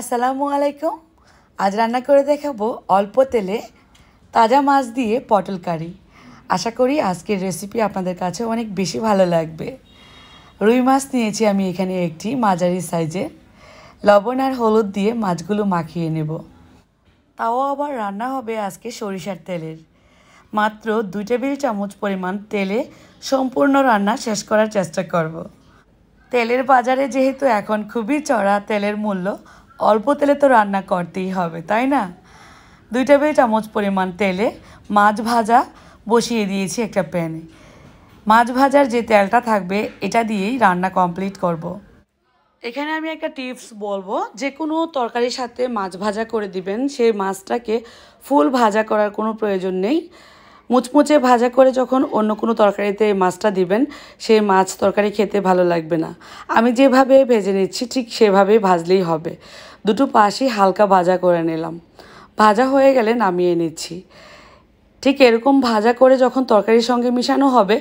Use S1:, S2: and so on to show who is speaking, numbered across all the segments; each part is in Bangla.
S1: আসসালামু আলাইকুম আজ রান্না করে দেখাবো অল্প তেলে তাজা মাছ দিয়ে পটল কারি আশা করি আজকের রেসিপি আপনাদের কাছে অনেক বেশি ভালো লাগবে রুই মাছ নিয়েছি আমি এখানে একটি মাঝারি সাইজে লবণ আর হলুদ দিয়ে মাছগুলো মাখিয়ে নেব তাও আবার রান্না হবে আজকে সরিষার তেলের মাত্র দুই টেবিল চামচ পরিমাণ তেলে সম্পূর্ণ রান্না শেষ করার চেষ্টা করব তেলের বাজারে যেহেতু এখন খুবই চড়া তেলের মূল্য অল্প তেলে তো রান্না করতেই হবে তাই না দুই টেবিল চামচ পরিমাণ তেলে মাছ ভাজা বসিয়ে দিয়েছি একটা প্যানে মাছ ভাজার যে তেলটা থাকবে এটা দিয়েই রান্না কমপ্লিট করব। এখানে আমি একটা টিপস বলবো যে কোনো তরকারির সাথে মাছ ভাজা করে দিবেন সেই মাছটাকে ফুল ভাজা করার কোনো প্রয়োজন নেই মুচমুচে ভাজা করে যখন অন্য কোনো তরকারিতে মাছটা দিবেন সেই মাছ তরকারি খেতে ভালো লাগবে না আমি যেভাবে ভেজে নিচ্ছি ঠিক সেভাবেই ভাজলেই হবে দুটো পাশই হালকা ভাজা করে নিলাম ভাজা হয়ে গেলে নামিয়ে নিচ্ছি ঠিক এরকম ভাজা করে যখন তরকারির সঙ্গে মিশানো হবে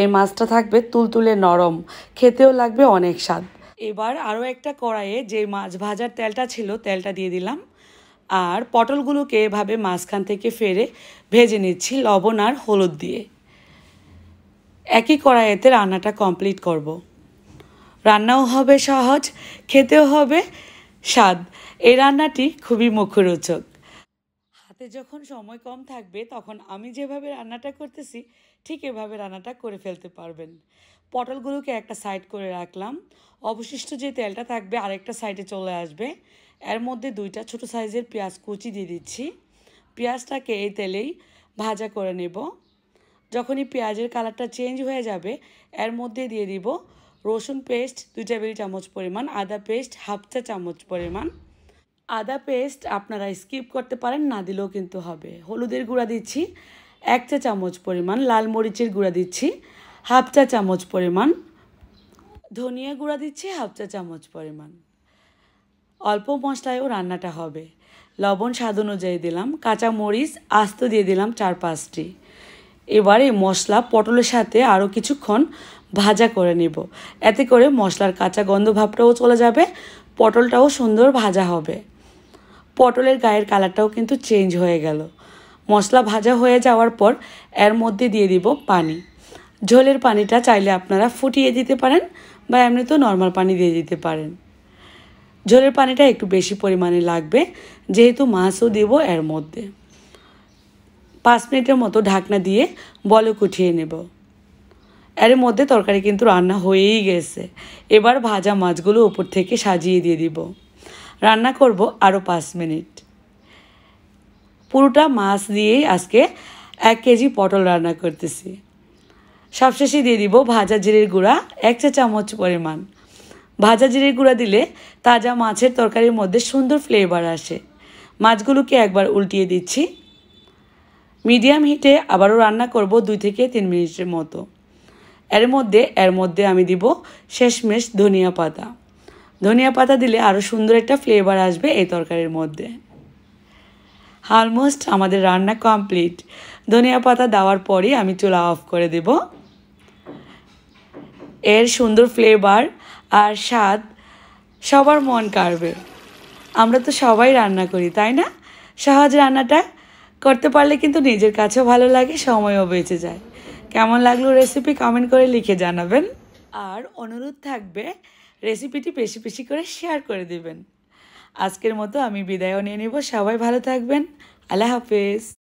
S1: এই মাছটা থাকবে তুলতুলে নরম খেতেও লাগবে অনেক স্বাদ এবার আরও একটা কড়াইয়ে যে মাছ ভাজার তেলটা ছিল তেলটা দিয়ে দিলাম আর পটলগুলোকে এভাবে মাঝখান থেকে ফেরে ভেজে নিচ্ছি লবণ আর হলুদ দিয়ে একই কড়াইতে রান্নাটা কমপ্লিট করব। রান্নাও হবে সহজ খেতেও হবে স্বাদ এই রান্নাটি খুবই মুখরোচক হাতে যখন সময় কম থাকবে তখন আমি যেভাবে রান্নাটা করতেছি ঠিক এভাবে রান্নাটা করে ফেলতে পারবেন পটলগুলোকে একটা সাইড করে রাখলাম অবশিষ্ট যে তেলটা থাকবে আরেকটা সাইডে চলে আসবে এর মধ্যে দুইটা ছোট সাইজের পেঁয়াজ কুচি দিয়ে দিচ্ছি পেঁয়াজটাকে এই তেলেই ভাজা করে নেব যখনই পেঁয়াজের কালারটা চেঞ্জ হয়ে যাবে এর মধ্যে দিয়ে দিব রসুন পেস্ট দুই টেবিল চামচ পরিমাণ আদা পেস্ট হাফ চা চামচ পরিমাণ আদা পেস্ট আপনারা স্কিপ করতে পারেন না দিলেও কিন্তু হবে হলুদের গুঁড়া দিচ্ছি এক চা চামচ পরিমাণ লাল মরিচের গুঁড়া দিচ্ছি হাফ চা চামচ পরিমাণ ধনিয়া গুঁড়া দিচ্ছি হাফ চা চামচ পরিমাণ অল্প মশলায়ও রান্নাটা হবে লবণ স্বাদ অনুযায়ী দিলাম কাঁচা মরিচ আস্ত দিয়ে দিলাম চার পাঁচটি এবার এই মশলা পটলের সাথে আরও কিছুক্ষণ ভাজা করে নেব এতে করে মশলার কাঁচা গন্ধ ভাবটাও চলে যাবে পটলটাও সুন্দর ভাজা হবে পটলের গায়ের কালারটাও কিন্তু চেঞ্জ হয়ে গেল মশলা ভাজা হয়ে যাওয়ার পর এর মধ্যে দিয়ে দিব পানি ঝোলের পানিটা চাইলে আপনারা ফুটিয়ে দিতে পারেন বা এমনি তো নর্মাল পানি দিয়ে দিতে পারেন ঝোলের পানিটা একটু বেশি পরিমাণে লাগবে যেহেতু মাছও দেব এর মধ্যে পাঁচ মিনিটের মতো ঢাকনা দিয়ে বলক উঠিয়ে নেব এর মধ্যে তরকারি কিন্তু রান্না হয়েই গেছে এবার ভাজা মাছগুলো উপর থেকে সাজিয়ে দিয়ে দিব রান্না করব আরও পাঁচ মিনিট পুরোটা মাছ দিয়েই আজকে এক কেজি পটল রান্না করতেছি সবশেষে দিয়ে দিব ভাজা জিরের গুঁড়া এক চা চামচ পরিমাণ ভাজা জিরে গুঁড়া দিলে তাজা মাছের তরকারির মধ্যে সুন্দর ফ্লেভার আসে মাছগুলোকে একবার উল্টিয়ে দিচ্ছি মিডিয়াম হিটে আবারও রান্না করব দুই থেকে তিন মিনিটের মতো এর মধ্যে এর মধ্যে আমি দিব শেষমেশ ধনিয়া পাতা ধনিয়া পাতা দিলে আরও সুন্দর একটা ফ্লেভার আসবে এই তরকারির মধ্যে অলমোস্ট আমাদের রান্না কমপ্লিট ধনিয়া পাতা দেওয়ার পরই আমি চুলা অফ করে দেব এর সুন্দর ফ্লেভার আর স্বাদ সবার মন কাড়বে আমরা তো সবাই রান্না করি তাই না সহজ রান্নাটা করতে পারলে কিন্তু নিজের কাছেও ভালো লাগে সময়ও বেঁচে যায় কেমন লাগলো রেসিপি কমেন্ট করে লিখে জানাবেন আর অনুরোধ থাকবে রেসিপিটি বেশি বেশি করে শেয়ার করে দিবেন আজকের মতো আমি বিদায়ও নিয়ে নেব সবাই ভালো থাকবেন আল্লাহ হাফেজ